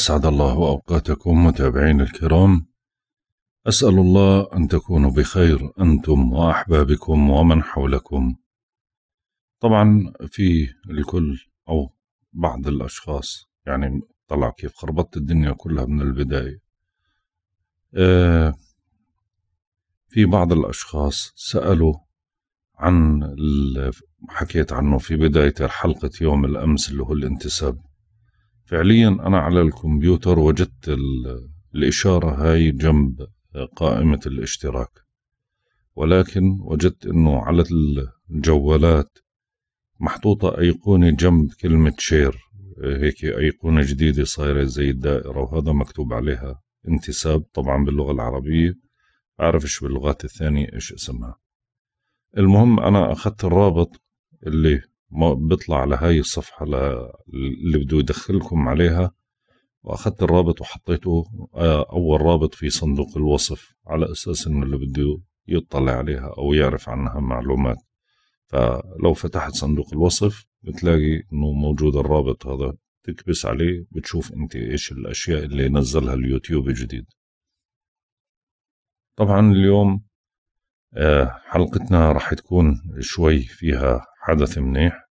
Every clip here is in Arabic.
أسعد الله أوقاتكم متابعين الكرام أسأل الله أن تكونوا بخير أنتم وأحبابكم ومن حولكم طبعا في الكل أو بعض الأشخاص يعني طلع كيف خربطت الدنيا كلها من البداية آه، في بعض الأشخاص سألوا عن حكيت عنه في بداية حلقة يوم الأمس اللي هو الانتساب فعليا أنا على الكمبيوتر وجدت الإشارة هاي جنب قائمة الاشتراك ولكن وجدت أنه على الجوالات محطوطة أيقونة جنب كلمة شير هيك أيقونة جديدة صايرة زي الدائرة وهذا مكتوب عليها انتساب طبعا باللغة العربية بعرفش باللغات الثانية إيش اسمها المهم أنا أخذت الرابط اللي ما بيطلع على هاي الصفحة اللي بده يدخلكم عليها وأخذت الرابط وحطيته آه، أول رابط في صندوق الوصف على أساس إنه اللي بده يطلع عليها أو يعرف عنها معلومات فلو فتحت صندوق الوصف بتلاقي إنه موجود الرابط هذا تكبس عليه بتشوف أنت إيش الأشياء اللي نزلها اليوتيوب الجديد طبعا اليوم آه، حلقتنا راح تكون شوي فيها حدث منيح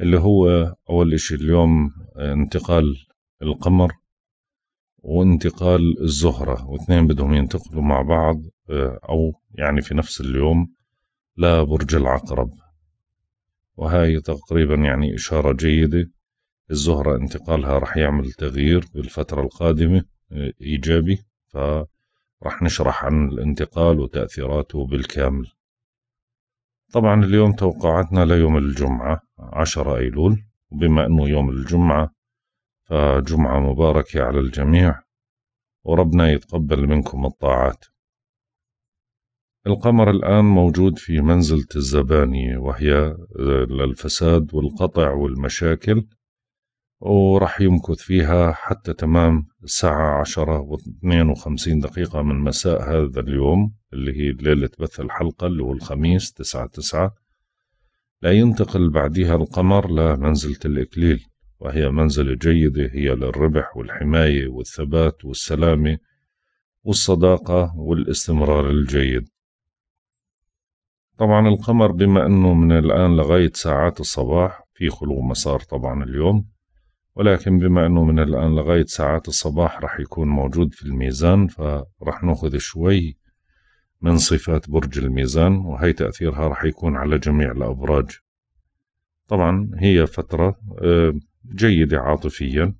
اللي هو أول إشي اليوم آه، انتقال القمر وانتقال الزهرة واثنين بدهم ينتقلوا مع بعض آه، أو يعني في نفس اليوم لبرج العقرب وهاي تقريبا يعني إشارة جيدة الزهرة انتقالها رح يعمل تغيير بالفترة القادمة آه، إيجابي فرح نشرح عن الانتقال وتأثيراته بالكامل طبعا اليوم توقعاتنا ليوم الجمعة عشرة أيلول وبما أنه يوم الجمعة فجمعة مباركة على الجميع وربنا يتقبل منكم الطاعات القمر الآن موجود في منزلة الزبانية وهي للفساد والقطع والمشاكل وراح يمكث فيها حتى تمام الساعة عشرة واثنين وخمسين دقيقة من مساء هذا اليوم اللي هي ليلة بث الحلقة اللي هو الخميس تسعة تسعة لا ينتقل بعدها القمر لمنزلة الإكليل وهي منزلة جيدة هي للربح والحماية والثبات والسلامة والصداقة والاستمرار الجيد طبعا القمر بما أنه من الآن لغاية ساعات الصباح في خلو مسار طبعا اليوم ولكن بما أنه من الآن لغاية ساعات الصباح رح يكون موجود في الميزان فرح ناخذ شوي من صفات برج الميزان وهي تأثيرها رح يكون على جميع الأبراج طبعا هي فترة آه، جيدة عاطفيا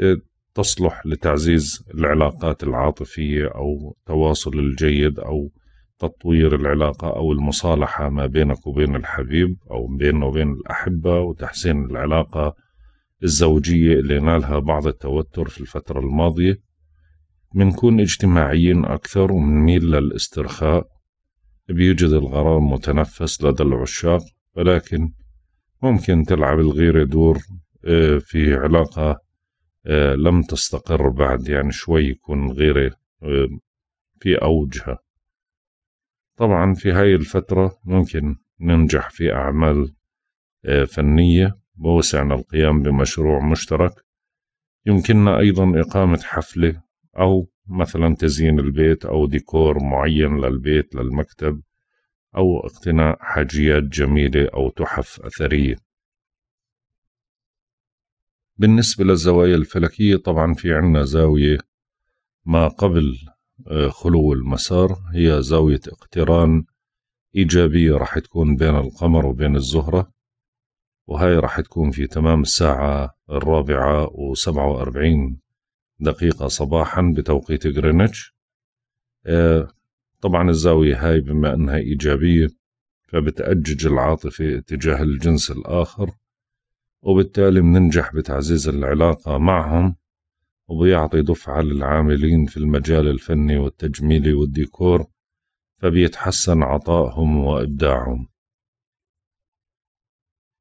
آه، تصلح لتعزيز العلاقات العاطفية أو التواصل الجيد أو تطوير العلاقة أو المصالحة ما بينك وبين الحبيب أو بينه وبين الأحبة وتحسين العلاقة الزوجية اللي نالها بعض التوتر في الفترة الماضية منكون اجتماعيين أكثر ومنميل للاسترخاء بيوجد الغرام متنفس لدى العشاق ولكن ممكن تلعب الغيرة دور آه، في علاقة آه، لم تستقر بعد يعني شوي يكون غيرة آه، في أوجها طبعا في هاي الفترة ممكن ننجح في أعمال فنية بوسعنا القيام بمشروع مشترك يمكننا أيضا إقامة حفلة أو مثلا تزيين البيت أو ديكور معين للبيت للمكتب أو اقتناء حاجيات جميلة أو تحف أثرية بالنسبة للزوايا الفلكية طبعا في عنا زاوية ما قبل آه، خلو المسار هي زاوية اقتران إيجابية راح تكون بين القمر وبين الزهرة وهي راح تكون في تمام الساعة الرابعة وسبعة وأربعين دقيقة صباحا بتوقيت غرينتش آه، طبعا الزاوية هاي بما أنها إيجابية فبتأجج العاطفة تجاه الجنس الآخر وبالتالي بننجح بتعزيز العلاقة معهم وبيعطي دفعة للعاملين في المجال الفني والتجميلي والديكور فبيتحسن عطائهم وإبداعهم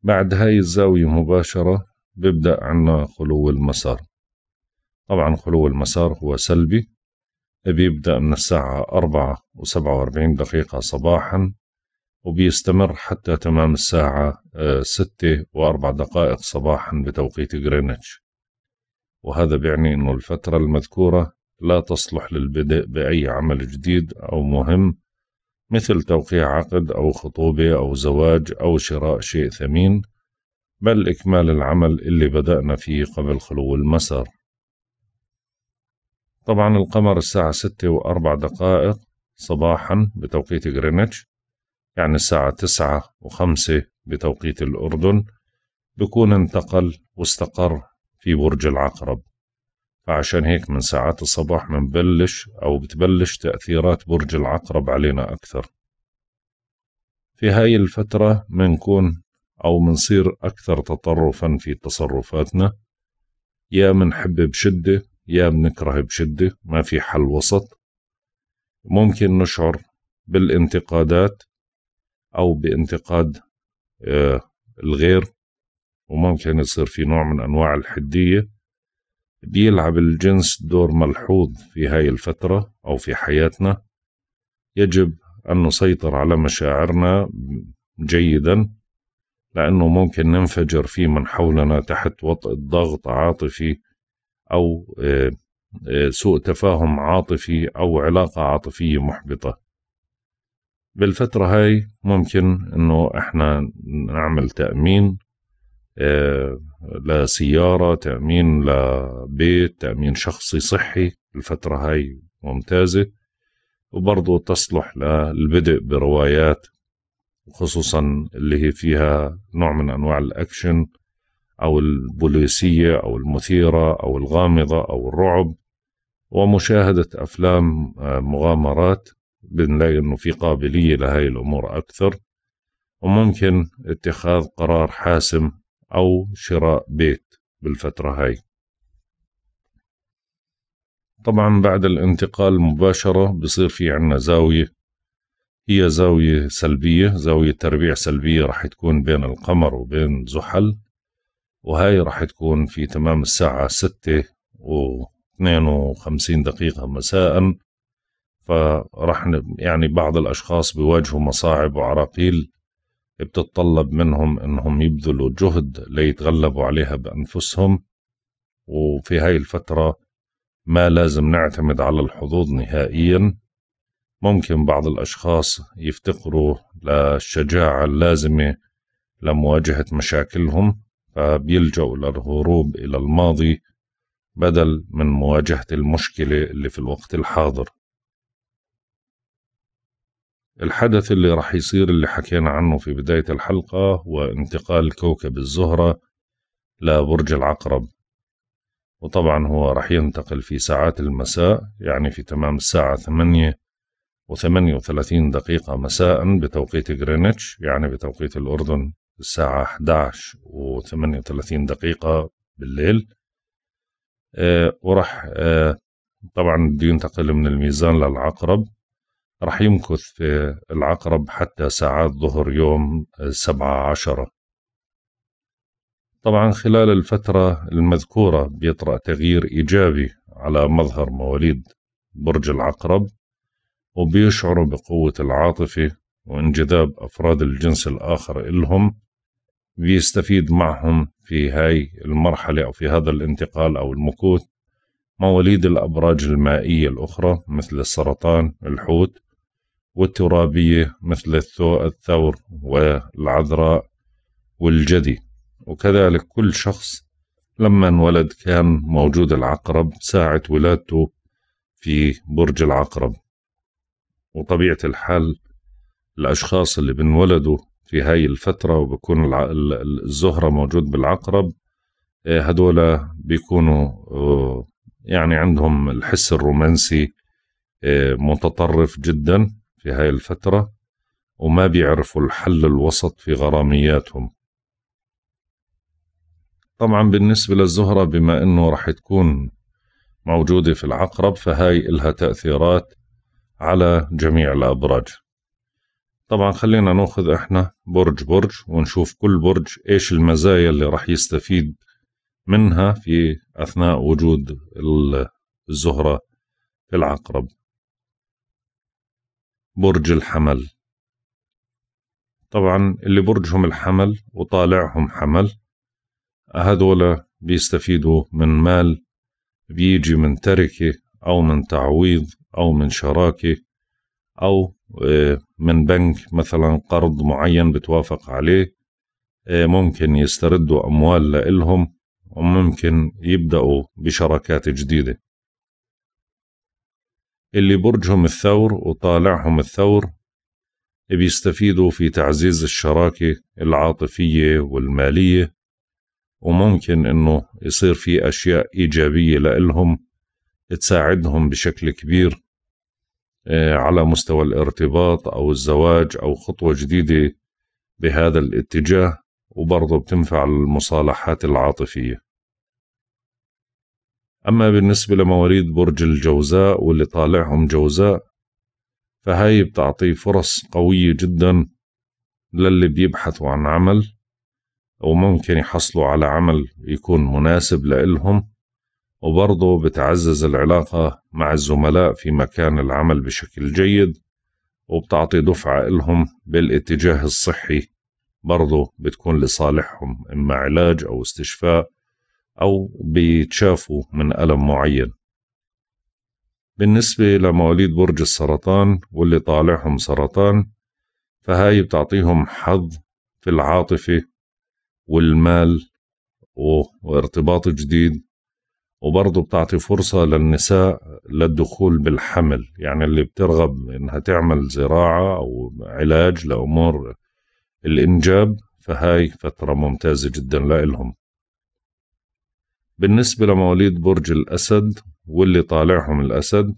بعد هاي الزاوية مباشرة بيبدأ عنا خلو المسار طبعا خلو المسار هو سلبي بيبدأ من الساعة أربعة وسبعة وأربعين دقيقة صباحا وبيستمر حتى تمام الساعة آه، ستة وأربع دقائق صباحا بتوقيت غرينتش وهذا بيعني أنه الفترة المذكورة لا تصلح للبدء بأي عمل جديد أو مهم مثل توقيع عقد أو خطوبة أو زواج أو شراء شيء ثمين بل إكمال العمل اللي بدأنا فيه قبل خلو المسار طبعا القمر الساعة ستة وأربع دقائق صباحا بتوقيت غرينتش يعني الساعة تسعة وخمسة بتوقيت الأردن بكون انتقل واستقر في برج العقرب فعشان هيك من ساعات الصباح منبلش أو بتبلش تأثيرات برج العقرب علينا أكثر في هاي الفترة منكون أو منصير أكثر تطرفا في تصرفاتنا يا منحب بشدة يا منكره بشدة ما في حل وسط ممكن نشعر بالانتقادات أو بانتقاد آه، الغير وممكن يصير في نوع من أنواع الحدية بيلعب الجنس دور ملحوظ في هاي الفترة أو في حياتنا يجب أن نسيطر على مشاعرنا جيدا لأنه ممكن ننفجر في من حولنا تحت وطء الضغط عاطفي أو آه، آه، سوء تفاهم عاطفي أو علاقة عاطفية محبطة بالفترة هاي ممكن أنه إحنا نعمل تأمين آه، لسيارة تأمين لبيت تأمين شخصي صحي الفترة هاي ممتازة وبرضو تصلح للبدء بروايات خصوصا اللي هي فيها نوع من أنواع الأكشن أو البوليسية أو المثيرة أو الغامضة أو الرعب ومشاهدة أفلام آه، مغامرات بنلاقي أنه في قابلية لهاي الأمور أكثر وممكن اتخاذ قرار حاسم أو شراء بيت بالفترة هاي طبعا بعد الانتقال مباشرة بصير في عنا زاوية هي زاوية سلبية زاوية تربيع سلبية رح تكون بين القمر وبين زحل وهاي رح تكون في تمام الساعة ستة واثنين وخمسين دقيقة مساء فرح يعني بعض الأشخاص بيواجهوا مصاعب وعراقيل بتتطلب منهم انهم يبذلوا جهد ليتغلبوا عليها بانفسهم وفي هاي الفترة ما لازم نعتمد على الحظوظ نهائيا ممكن بعض الأشخاص يفتقروا للشجاعة اللازمة لمواجهة مشاكلهم فبيلجأوا للهروب إلى الماضي بدل من مواجهة المشكلة اللي في الوقت الحاضر الحدث اللي راح يصير اللي حكينا عنه في بداية الحلقة هو انتقال كوكب الزهرة لبرج العقرب وطبعا هو راح ينتقل في ساعات المساء يعني في تمام الساعة ثمانية وثمانية وثلاثين دقيقة مساء بتوقيت غرينتش يعني بتوقيت الأردن الساعة 11 و38 دقيقة بالليل آه وراح آه طبعا بده ينتقل من الميزان للعقرب رح يمكث في العقرب حتى ساعات ظهر يوم سبعة عشرة طبعا خلال الفترة المذكورة بيطرأ تغيير إيجابي على مظهر مواليد برج العقرب وبيشعروا بقوة العاطفة وانجذاب أفراد الجنس الآخر إلهم بيستفيد معهم في هاي المرحلة أو في هذا الانتقال أو المكوث مواليد الأبراج المائية الأخرى مثل السرطان الحوت والترابية مثل الثور والعذراء والجدي وكذلك كل شخص لما انولد كان موجود العقرب ساعة ولادته في برج العقرب وطبيعة الحال الأشخاص اللي بنولدوا في هاي الفترة وبكون الزهرة موجود بالعقرب آه، هدول بيكونوا آه، يعني عندهم الحس الرومانسي آه، متطرف جدا في هاي الفترة وما بيعرفوا الحل الوسط في غرامياتهم طبعا بالنسبة للزهرة بما أنه رح تكون موجودة في العقرب فهاي إلها تأثيرات على جميع الأبراج طبعا خلينا ناخذ احنا برج برج ونشوف كل برج ايش المزايا اللي رح يستفيد منها في اثناء وجود الزهرة في العقرب برج الحمل طبعا اللي برجهم الحمل وطالعهم حمل هذولا بيستفيدوا من مال بيجي من تركة أو من تعويض أو من شراكة أو آه، من بنك مثلا قرض معين بتوافق عليه آه، ممكن يستردوا أموال لإلهم وممكن يبدأوا بشراكات جديدة اللي برجهم الثور وطالعهم الثور بيستفيدوا في تعزيز الشراكة العاطفية والمالية وممكن إنه يصير في أشياء إيجابية لإلهم تساعدهم بشكل كبير آه، على مستوى الارتباط أو الزواج أو خطوة جديدة بهذا الاتجاه وبرضه بتنفع المصالحات العاطفية أما بالنسبة لمواليد برج الجوزاء واللي طالعهم جوزاء فهاي بتعطي فرص قوية جدا للي بيبحثوا عن عمل وممكن يحصلوا على عمل يكون مناسب لإلهم وبرضه بتعزز العلاقة مع الزملاء في مكان العمل بشكل جيد وبتعطي دفعة إلهم بالاتجاه الصحي برضه بتكون لصالحهم إما علاج أو استشفاء أو بيتشافوا من ألم معين بالنسبة لمواليد برج السرطان واللي طالعهم سرطان فهاي بتعطيهم حظ في العاطفة والمال وارتباط جديد وبرضه بتعطي فرصة للنساء للدخول بالحمل يعني اللي بترغب إنها تعمل زراعة أو علاج لأمور الإنجاب فهاي فترة ممتازة جدا لإلهم بالنسبة لمواليد برج الأسد واللي طالعهم الأسد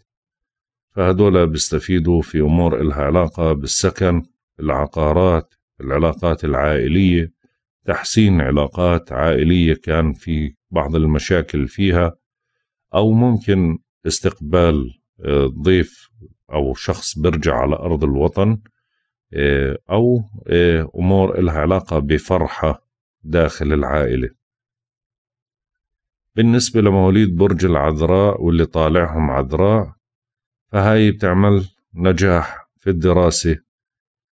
فهدول بيستفيدوا في أمور إلها علاقة بالسكن العقارات العلاقات العائلية تحسين علاقات عائلية كان في بعض المشاكل فيها أو ممكن استقبال آه، ضيف أو شخص برجع على أرض الوطن آه، أو آه، أمور إلها علاقة بفرحة داخل العائلة بالنسبة لمواليد برج العذراء واللي طالعهم عذراء فهاي بتعمل نجاح في الدراسة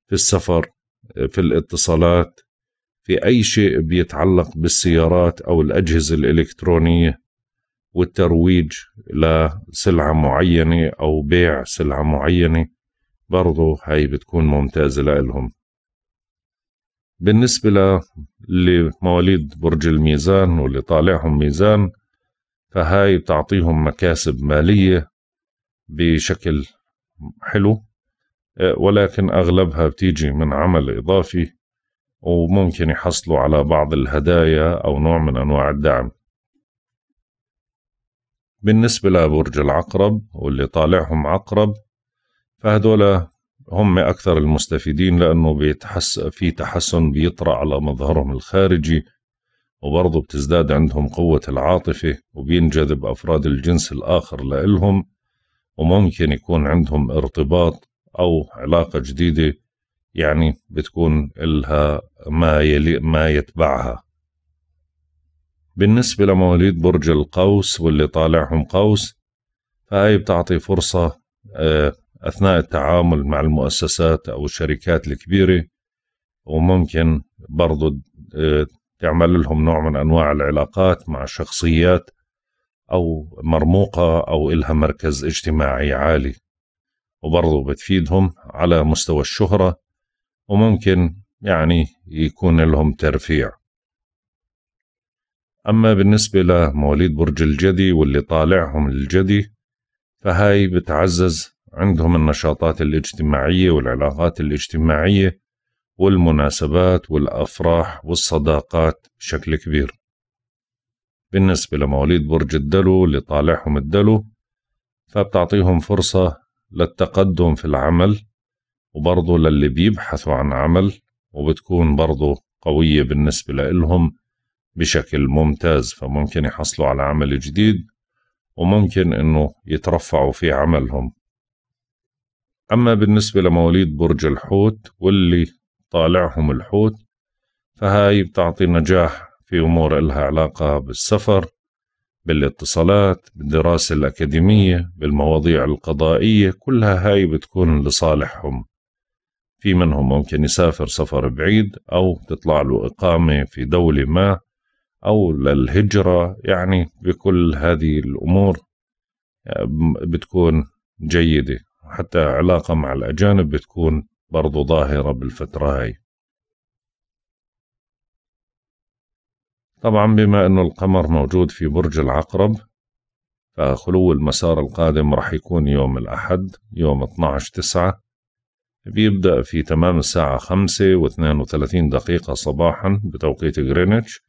في السفر في الاتصالات في أي شيء بيتعلق بالسيارات أو الأجهزة الإلكترونية والترويج لسلعة معينة أو بيع سلعة معينة برضو هاي بتكون ممتازة لهم بالنسبة لمواليد برج الميزان واللي طالعهم ميزان فهاي بتعطيهم مكاسب مالية بشكل حلو أه، ولكن أغلبها بتيجي من عمل إضافي وممكن يحصلوا على بعض الهدايا أو نوع من أنواع الدعم بالنسبة لبرج العقرب واللي طالعهم عقرب فهدول هم أكثر المستفيدين لأنه بيتحس في تحسن بيطرأ على مظهرهم الخارجي وبرضه بتزداد عندهم قوة العاطفة وبينجذب أفراد الجنس الآخر لإلهم وممكن يكون عندهم ارتباط أو علاقة جديدة يعني بتكون إلها ما, يلي ما يتبعها بالنسبة لمواليد برج القوس واللي طالعهم قوس فهي بتعطي فرصة آه، أثناء التعامل مع المؤسسات أو الشركات الكبيرة وممكن برضو آه، تعمل لهم نوع من أنواع العلاقات مع شخصيات أو مرموقة أو إلها مركز اجتماعي عالي وبرضو بتفيدهم على مستوى الشهرة وممكن يعني يكون لهم ترفيع أما بالنسبة لمواليد برج الجدي واللي طالعهم الجدي فهاي بتعزز عندهم النشاطات الاجتماعية والعلاقات الاجتماعية والمناسبات والأفراح والصداقات بشكل كبير بالنسبة لمواليد برج الدلو اللي طالعهم الدلو فبتعطيهم فرصة للتقدم في العمل وبرضه للي بيبحثوا عن عمل وبتكون برضه قوية بالنسبة لإلهم بشكل ممتاز فممكن يحصلوا على عمل جديد وممكن إنه يترفعوا في عملهم أما بالنسبة لمواليد برج الحوت واللي طالعهم الحوت فهاي بتعطي نجاح في أمور إلها علاقة بالسفر بالاتصالات بالدراسة الأكاديمية بالمواضيع القضائية كلها هاي بتكون لصالحهم في منهم ممكن يسافر سفر بعيد أو تطلع له إقامة في دولة ما أو للهجرة يعني بكل هذه الأمور آه، بتكون جيدة وحتى علاقة مع الأجانب بتكون برضو ظاهرة بالفترة هاي طبعا بما أنه القمر موجود في برج العقرب فخلو المسار القادم رح يكون يوم الأحد يوم 12 تسعة بيبدأ في تمام الساعة خمسة واثنين وثلاثين دقيقة صباحا بتوقيت غرينتش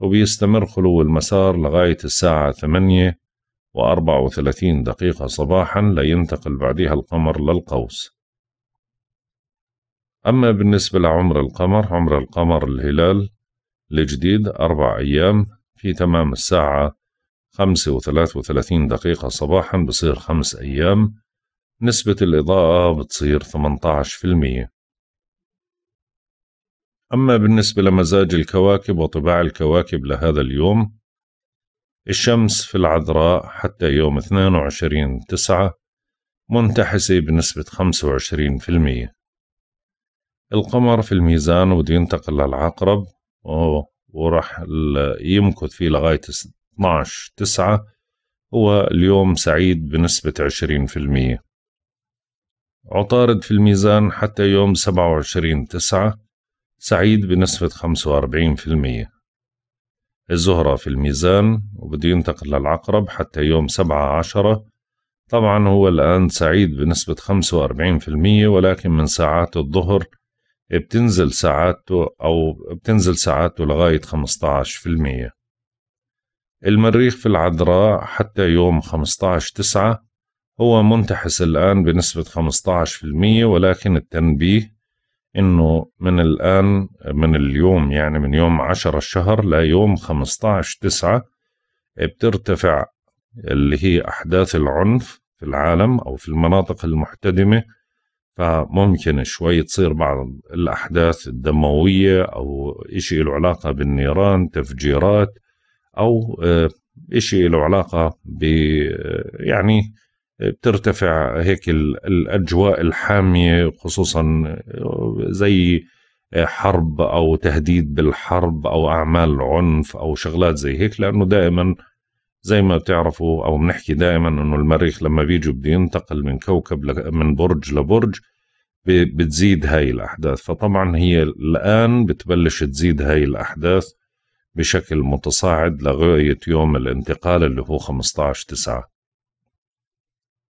وبيستمر خلو المسار لغاية الساعة ثمانية وأربع وثلاثين دقيقة صباحا لا ينتقل بعدها القمر للقوس أما بالنسبة لعمر القمر عمر القمر الهلال الجديد أربع أيام في تمام الساعة خمسة وثلاث وثلاثين دقيقة صباحا بصير خمس أيام نسبة الإضاءة بتصير 18% أما بالنسبة لمزاج الكواكب وطباع الكواكب لهذا اليوم الشمس في العذراء حتى يوم 22 تسعة منتحسة بنسبة 25% القمر في الميزان وده ينتقل للعقرب وراح يمكث فيه لغاية 12 تسعة هو اليوم سعيد بنسبة 20% عطارد في الميزان حتى يوم 27 تسعة سعيد بنسبة 45% الزهرة في الميزان وبده ينتقل للعقرب حتى يوم سبعة عشرة طبعا هو الآن سعيد بنسبة خمسة وأربعين في المية ولكن من ساعات الظهر بتنزل ساعاته أو بتنزل ساعاته لغاية خمسة عشر في المية المريخ في العذراء حتى يوم خمسة عشر تسعة هو منتحس الآن بنسبة خمسة عشر في المية ولكن التنبيه انه من الان من اليوم يعني من يوم 10 الشهر ليوم 15 9 بترتفع اللي هي احداث العنف في العالم او في المناطق المحتدمه فممكن شوي تصير بعض الاحداث الدمويه او شيء له علاقه بالنيران تفجيرات او آه، شيء له علاقه ب آه، يعني بترتفع هيك الاجواء الحاميه خصوصا زي حرب او تهديد بالحرب او اعمال عنف او شغلات زي هيك لانه دائما زي ما بتعرفوا او بنحكي دائما انه المريخ لما بيجي بده ينتقل من كوكب من برج لبرج بتزيد هاي الاحداث فطبعا هي الان بتبلش تزيد هاي الاحداث بشكل متصاعد لغايه يوم الانتقال اللي هو 15 9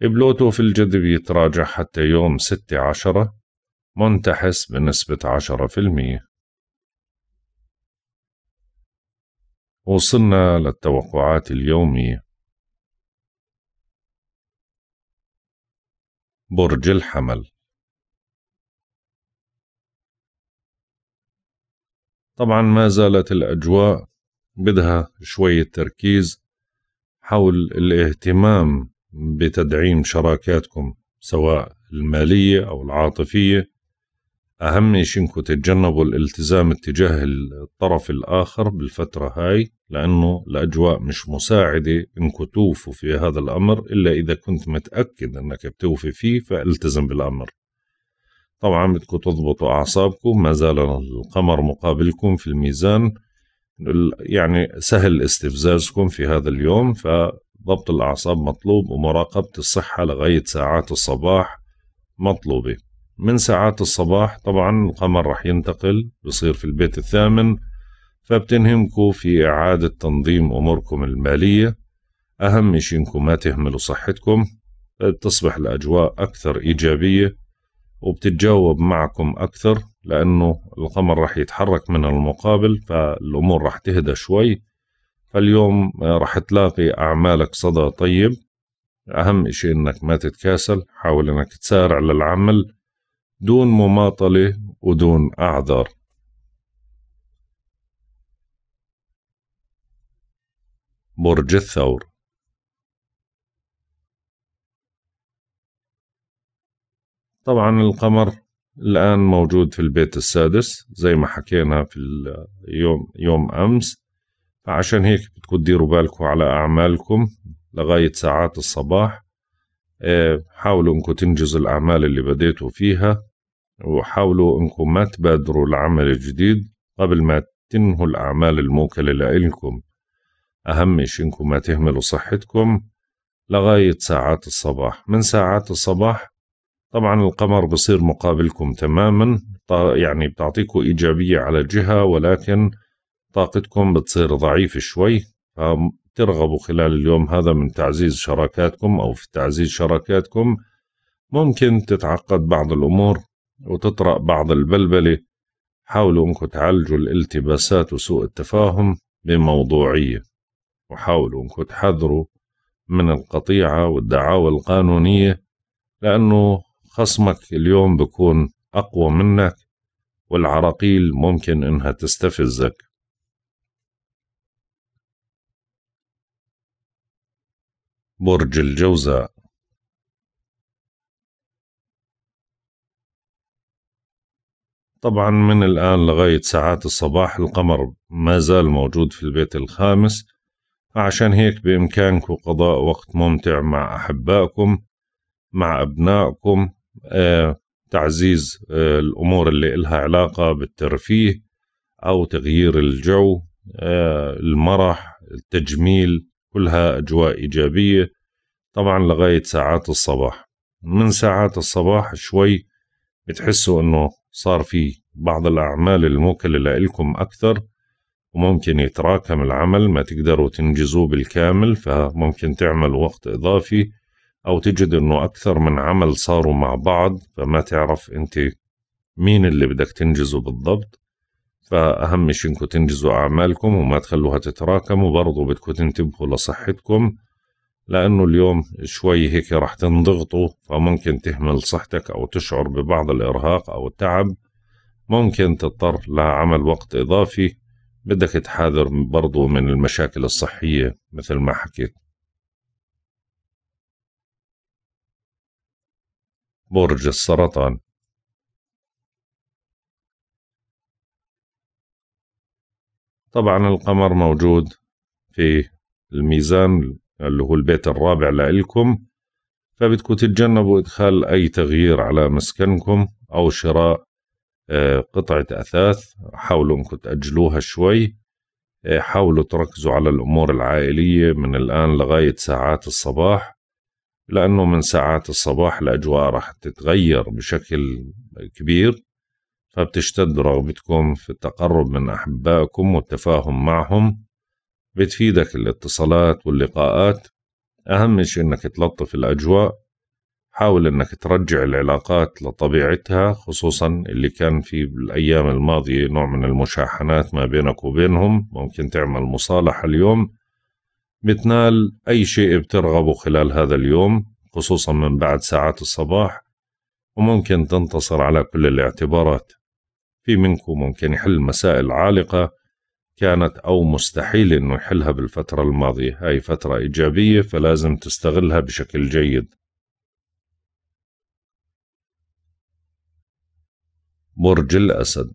بلوتو في الجذب يتراجع حتى يوم ستة عشرة منتحس بنسبة المية وصلنا للتوقعات اليومية برج الحمل طبعا ما زالت الأجواء بدها شوية تركيز حول الاهتمام بتدعيم شراكاتكم سواء المالية أو العاطفية أهم شيء إنكم تتجنبوا الالتزام اتجاه الطرف الآخر بالفترة هاي لأنه الأجواء مش مساعدة إنكم توفوا في هذا الأمر إلا إذا كنت متأكد إنك بتوفي فيه فالتزم بالأمر طبعا بدكم تضبطوا أعصابكم ما زال القمر مقابلكم في الميزان يعني سهل استفزازكم في هذا اليوم ف ضبط الأعصاب مطلوب ومراقبة الصحة لغاية ساعات الصباح مطلوبة من ساعات الصباح طبعا القمر رح ينتقل بصير في البيت الثامن فبتنهمكوا في إعادة تنظيم أموركم المالية أهم شي إنكم ما تهملوا صحتكم بتصبح الأجواء أكثر إيجابية وبتتجاوب معكم أكثر لأنه القمر رح يتحرك من المقابل فالأمور رح تهدى شوي فاليوم آه، رح تلاقي أعمالك صدى طيب أهم إشي إنك ما تتكاسل حاول إنك تسارع للعمل دون مماطلة ودون أعذار برج الثور طبعا القمر الآن موجود في البيت السادس زي ما حكينا في يوم, يوم أمس فعشان هيك بدكم تديروا بالكم على أعمالكم لغاية ساعات الصباح آه، حاولوا انكم تنجزوا الأعمال اللي بديتوا فيها وحاولوا انكم ما تبادروا العمل الجديد قبل ما تنهوا الأعمال الموكلة لإلكم أهم شيء إنكم ما تهملوا صحتكم لغاية ساعات الصباح من ساعات الصباح طبعا القمر بصير مقابلكم تماما يعني بتعطيكم إيجابية على جهة ولكن طاقتكم بتصير ضعيفة شوي ترغبوا خلال اليوم هذا من تعزيز شراكاتكم أو في تعزيز شراكاتكم ممكن تتعقد بعض الأمور وتطرأ بعض البلبلة حاولوا أنكم تعالجوا الالتباسات وسوء التفاهم بموضوعية وحاولوا أنكم تحذروا من القطيعة والدعاوى القانونية لأنه خصمك اليوم بكون أقوى منك والعراقيل ممكن إنها تستفزك برج الجوزاء طبعا من الآن لغاية ساعات الصباح القمر ما زال موجود في البيت الخامس فعشان هيك بإمكانكم قضاء وقت ممتع مع أحبائكم مع أبنائكم آه، تعزيز آه، الأمور اللي إلها علاقة بالترفيه أو تغيير الجو آه، المرح التجميل كلها أجواء إيجابية طبعا لغاية ساعات الصباح من ساعات الصباح شوي بتحسوا أنه صار في بعض الأعمال الموكلة لإلكم أكثر وممكن يتراكم العمل ما تقدروا تنجزوه بالكامل فممكن تعمل وقت إضافي أو تجد أنه أكثر من عمل صاروا مع بعض فما تعرف أنت مين اللي بدك تنجزه بالضبط فأهم شيء إنكم تنجزوا أعمالكم وما تخلوها تتراكم وبرضه بدكم تنتبهوا لصحتكم لأنه اليوم شوي هيك راح تنضغطوا فممكن تهمل صحتك أو تشعر ببعض الإرهاق أو التعب ممكن تضطر لعمل وقت إضافي بدك تحاذر برضو من المشاكل الصحية مثل ما حكيت برج السرطان طبعا القمر موجود في الميزان اللي هو البيت الرابع لإلكم فبدكم تتجنبوا إدخال أي تغيير على مسكنكم أو شراء آه، قطعة أثاث حاولوا أنكم تأجلوها شوي آه، حاولوا تركزوا على الأمور العائلية من الآن لغاية ساعات الصباح لأنه من ساعات الصباح الأجواء راح تتغير بشكل كبير فبتشتد رغبتكم في التقرب من أحبائكم والتفاهم معهم بتفيدك الاتصالات واللقاءات أهم شيء إنك تلطف الأجواء حاول إنك ترجع العلاقات لطبيعتها خصوصا اللي كان في الأيام الماضية نوع من المشاحنات ما بينك وبينهم ممكن تعمل مصالحة اليوم بتنال أي شيء بترغبه خلال هذا اليوم خصوصا من بعد ساعات الصباح وممكن تنتصر على كل الاعتبارات في منكم ممكن يحل مسائل عالقة كانت أو مستحيل إنه يحلها بالفترة الماضية هاي فترة إيجابية فلازم تستغلها بشكل جيد برج الأسد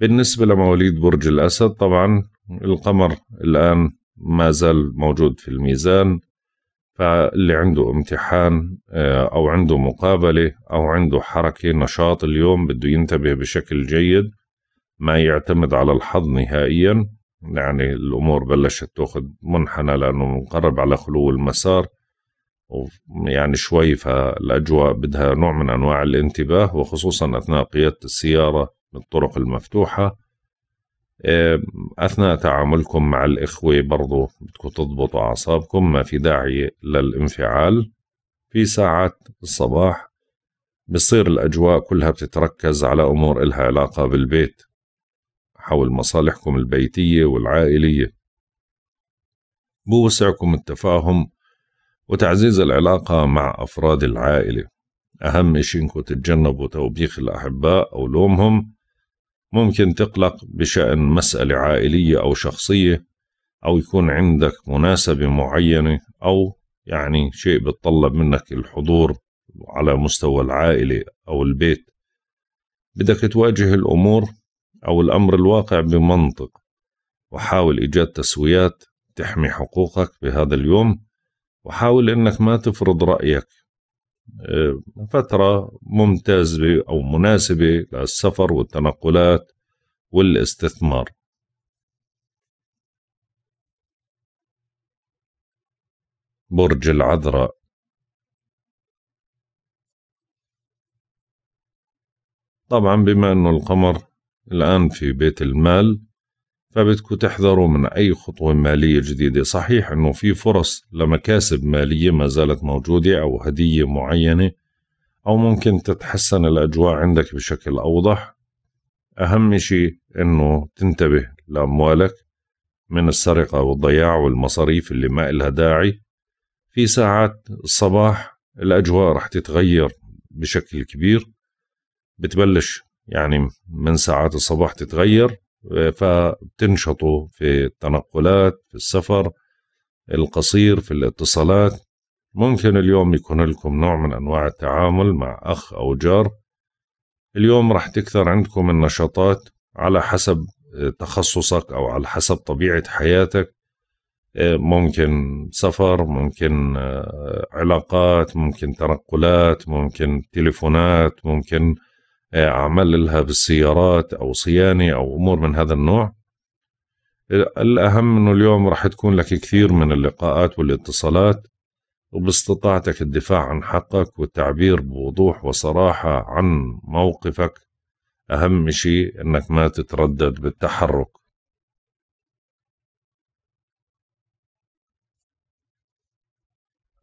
بالنسبة لمواليد برج الأسد طبعا القمر الآن ما زال موجود في الميزان فاللي عنده امتحان آه، أو عنده مقابلة أو عنده حركة نشاط اليوم بده ينتبه بشكل جيد ما يعتمد على الحظ نهائيا يعني الأمور بلشت تأخذ منحنى لأنه منقرب على خلو المسار يعني شوي فالأجواء بدها نوع من أنواع الانتباه وخصوصا أثناء قيادة السيارة بالطرق المفتوحة آه، أثناء تعاملكم مع الإخوة برضو بدكم تضبطوا أعصابكم ما في داعي للانفعال في ساعات الصباح بصير الأجواء كلها بتتركز على أمور إلها علاقة بالبيت حول مصالحكم البيتية والعائلية بوسعكم التفاهم وتعزيز العلاقة مع أفراد العائلة أهم إشي إنكم تتجنبوا توبيخ الأحباء أو لومهم ممكن تقلق بشأن مسألة عائلية أو شخصية أو يكون عندك مناسبة معينة أو يعني شيء بتطلب منك الحضور على مستوى العائلة أو البيت بدك تواجه الأمور أو الأمر الواقع بمنطق وحاول إيجاد تسويات تحمي حقوقك بهذا اليوم وحاول إنك ما تفرض رأيك آه، فترة ممتازة أو مناسبة للسفر والتنقلات والاستثمار برج العذراء طبعا بما أنه القمر الآن في بيت المال فبدكم تحذروا من أي خطوة مالية جديدة صحيح أنه في فرص لمكاسب مالية ما زالت موجودة أو هدية معينة أو ممكن تتحسن الأجواء عندك بشكل أوضح أهم شيء أنه تنتبه لأموالك من السرقة والضياع والمصاريف اللي ما إلها داعي في ساعات الصباح الأجواء رح تتغير بشكل كبير بتبلش يعني من ساعات الصباح تتغير فبتنشطوا في التنقلات في السفر القصير في الاتصالات ممكن اليوم يكون لكم نوع من أنواع التعامل مع أخ أو جار اليوم راح تكثر عندكم النشاطات على حسب آه، تخصصك أو على حسب طبيعة حياتك آه، ممكن سفر ممكن آه، علاقات ممكن تنقلات ممكن تليفونات ممكن أعمال لها بالسيارات أو صيانة أو أمور من هذا النوع الأهم أنه اليوم راح تكون لك كثير من اللقاءات والاتصالات وباستطاعتك الدفاع عن حقك والتعبير بوضوح وصراحة عن موقفك أهم شيء أنك ما تتردد بالتحرك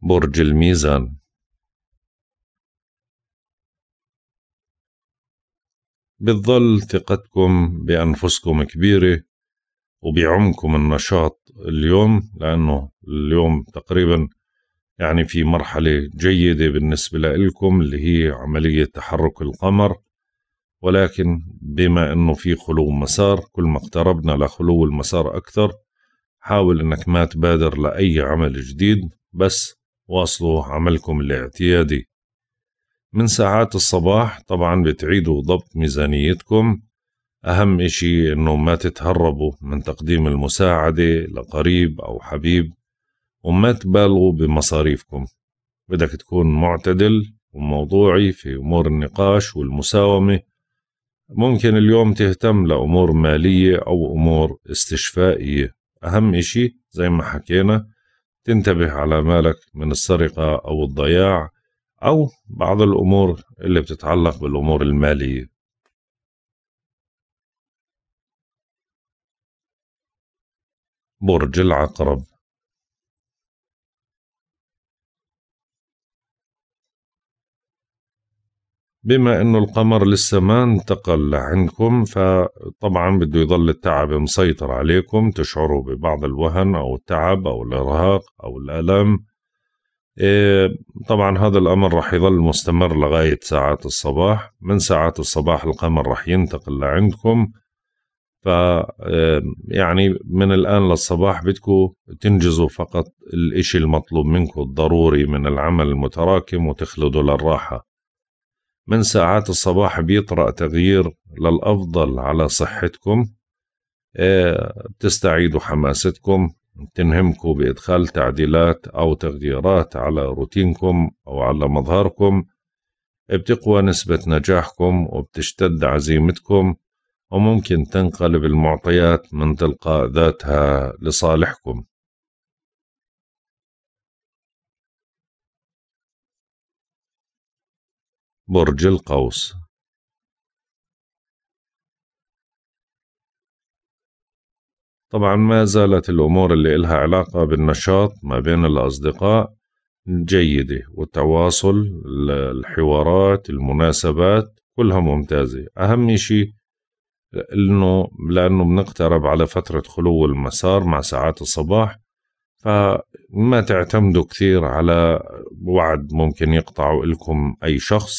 برج الميزان بتظل ثقتكم بأنفسكم كبيرة وبعمكم النشاط اليوم لأنه اليوم تقريبا يعني في مرحلة جيدة بالنسبة لكم اللي هي عملية تحرك القمر ولكن بما أنه في خلو مسار كل ما اقتربنا لخلو المسار أكثر حاول أنك ما تبادر لأي عمل جديد بس واصلوا عملكم الاعتيادي من ساعات الصباح طبعا بتعيدوا ضبط ميزانيتكم أهم إشي إنه ما تتهربوا من تقديم المساعدة لقريب أو حبيب وما تبالغوا بمصاريفكم بدك تكون معتدل وموضوعي في أمور النقاش والمساومة ممكن اليوم تهتم لأمور مالية أو أمور استشفائية أهم إشي زي ما حكينا تنتبه على مالك من السرقة أو الضياع أو بعض الأمور اللي بتتعلق بالأمور المالية برج العقرب بما انه القمر لسه ما انتقل لعندكم فطبعا بده يظل التعب مسيطر عليكم تشعروا ببعض الوهن او التعب او الارهاق او الالم إيه، طبعا هذا الأمر راح يظل مستمر لغاية ساعات الصباح من ساعات الصباح القمر راح ينتقل لعندكم ف إيه، يعني من الآن للصباح بدكم تنجزوا فقط الإشي المطلوب منكم الضروري من العمل المتراكم وتخلدوا للراحة من ساعات الصباح بيطرأ تغيير للأفضل على صحتكم بتستعيدوا إيه، حماستكم تنهمكم بإدخال تعديلات أو تغييرات على روتينكم أو على مظهركم بتقوى نسبة نجاحكم وبتشتد عزيمتكم وممكن تنقلب المعطيات من تلقاء ذاتها لصالحكم برج القوس طبعا ما زالت الأمور اللي إلها علاقة بالنشاط ما بين الأصدقاء جيدة والتواصل الحوارات المناسبات كلها ممتازة أهم شيء إنه لأنه بنقترب على فترة خلو المسار مع ساعات الصباح فما تعتمدوا كثير على وعد ممكن يقطعوا لكم أي شخص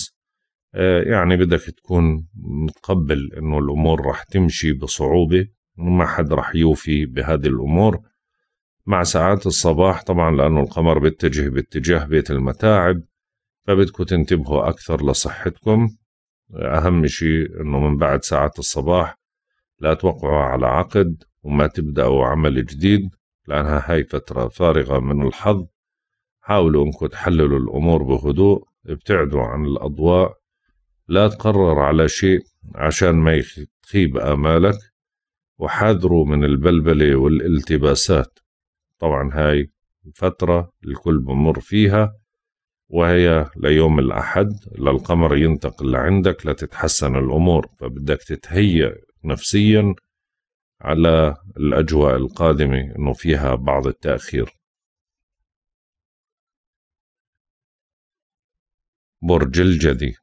آه، يعني بدك تكون متقبل إنه الأمور رح تمشي بصعوبة ما حد رح يوفي بهذه الأمور مع ساعات الصباح طبعا لأنه القمر بيتجه باتجاه بيت المتاعب فبدكم تنتبهوا أكثر لصحتكم أهم شيء أنه من بعد ساعات الصباح لا توقعوا على عقد وما تبدأوا عمل جديد لأنها هاي فترة فارغة من الحظ حاولوا أنكم تحللوا الأمور بهدوء ابتعدوا عن الأضواء لا تقرر على شيء عشان ما تخيب آمالك وحاذروا من البلبلة والالتباسات طبعا هاي الفترة الكل بمر فيها وهي ليوم الأحد للقمر ينتقل لعندك لتتحسن الأمور فبدك تتهيأ نفسيا على الأجواء القادمة أنه فيها بعض التأخير برج الجدي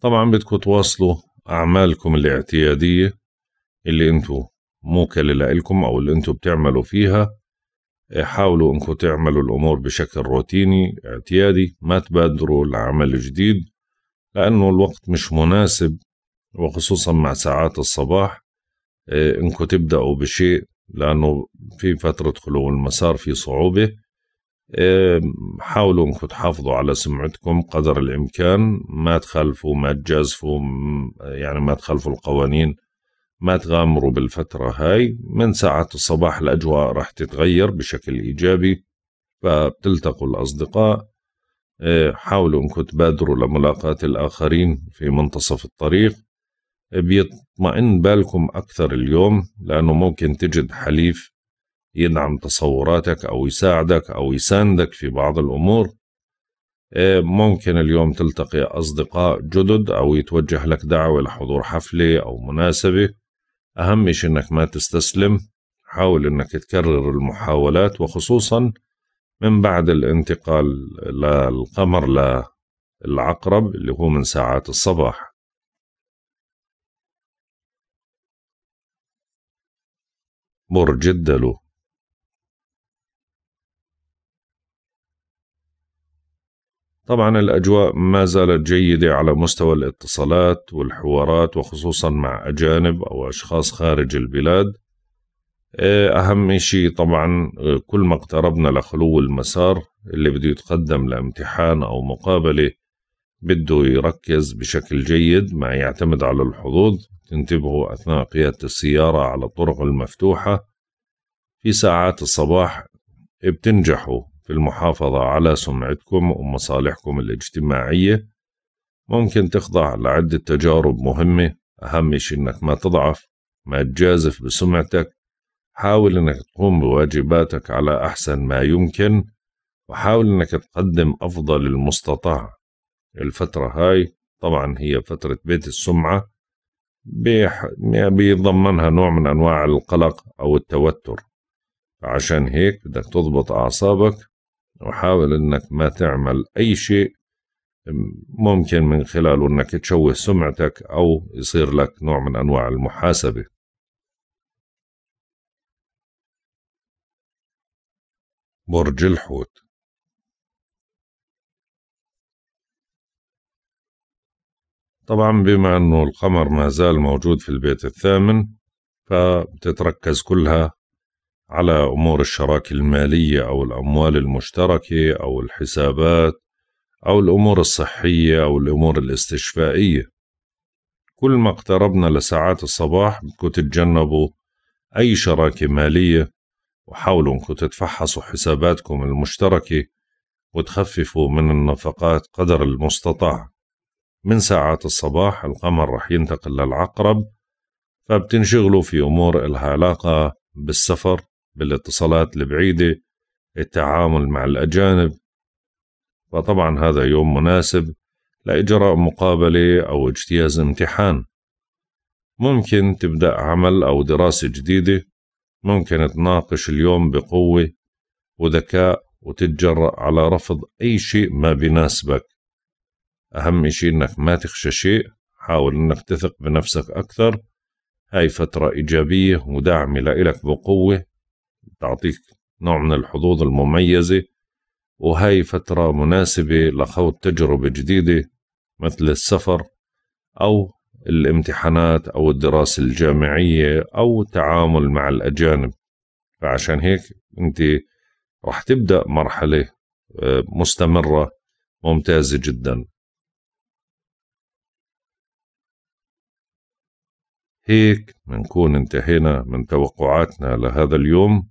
طبعا بدكم تواصلوا أعمالكم الاعتيادية اللي انتم موكل لإلكم أو اللي انتم بتعملوا فيها اه، حاولوا انكم تعملوا الأمور بشكل روتيني اعتيادي ما تبادروا العمل جديد لأنه الوقت مش مناسب وخصوصا مع ساعات الصباح اه، انكم تبدأوا بشيء لأنه في فترة خلو المسار في صعوبة إيه، حاولوا انكم تحافظوا على سمعتكم قدر الامكان ما تخالفوا ما تجازفوا يعني ما تخالفوا القوانين ما تغامروا بالفترة هاي من ساعة الصباح الأجواء راح تتغير بشكل إيجابي فبتلتقوا الأصدقاء إيه، حاولوا أنكم تبادروا لملاقاة الآخرين في منتصف الطريق بيطمئن بالكم أكثر اليوم لأنه ممكن تجد حليف يدعم تصوراتك أو يساعدك أو يساندك في بعض الأمور إيه، ممكن اليوم تلتقي أصدقاء جدد أو يتوجه لك دعوة لحضور حفلة أو مناسبة أهم شيء أنك ما تستسلم حاول أنك تكرر المحاولات وخصوصا من بعد الانتقال للقمر للعقرب اللي هو من ساعات الصباح برج الدلو طبعا الأجواء ما زالت جيدة على مستوى الاتصالات والحوارات وخصوصا مع أجانب أو أشخاص خارج البلاد آه، أهم شيء طبعا آه، كل ما اقتربنا لخلو المسار اللي بده يتقدم لامتحان أو مقابلة بده يركز بشكل جيد ما يعتمد على الحظوظ تنتبهوا أثناء قيادة السيارة على الطرق المفتوحة في ساعات الصباح بتنجحوا في المحافظة على سمعتكم ومصالحكم الاجتماعية ممكن تخضع لعدة تجارب مهمة أهم شيء إنك ما تضعف ما تجازف بسمعتك حاول إنك تقوم بواجباتك على أحسن ما يمكن وحاول إنك تقدم أفضل المستطاع الفترة هاي طبعا هي فترة بيت السمعة بيضمنها نوع من أنواع القلق أو التوتر عشان هيك بدك تضبط أعصابك وحاول انك ما تعمل اي شيء ممكن من خلاله انك تشوه سمعتك او يصير لك نوع من انواع المحاسبه برج الحوت طبعا بما انه القمر ما زال موجود في البيت الثامن فبتتركز كلها على أمور الشراكة المالية أو الأموال المشتركة أو الحسابات أو الأمور الصحية أو الأمور الاستشفائية كل ما اقتربنا لساعات الصباح بدكم تتجنبوا أي شراكة مالية وحاولوا انكم تتفحصوا حساباتكم المشتركة وتخففوا من النفقات قدر المستطاع من ساعات الصباح القمر رح ينتقل للعقرب فبتنشغلوا في أمور إلها علاقة بالسفر بالاتصالات البعيدة التعامل مع الأجانب فطبعا هذا يوم مناسب لإجراء مقابلة أو اجتياز امتحان ممكن تبدأ عمل أو دراسة جديدة ممكن تناقش اليوم بقوة وذكاء وتتجرأ على رفض أي شيء ما بناسبك أهم شيء إنك ما تخشى شيء حاول إنك تثق بنفسك أكثر هاي فترة إيجابية وداعمة لإلك بقوة تعطيك نوع من الحظوظ المميزة وهاي فترة مناسبة لخوض تجربة جديدة مثل السفر أو الامتحانات أو الدراسة الجامعية أو التعامل مع الأجانب فعشان هيك أنت رح تبدأ مرحلة آه، مستمرة ممتازة جدا هيك منكون انتهينا من توقعاتنا لهذا اليوم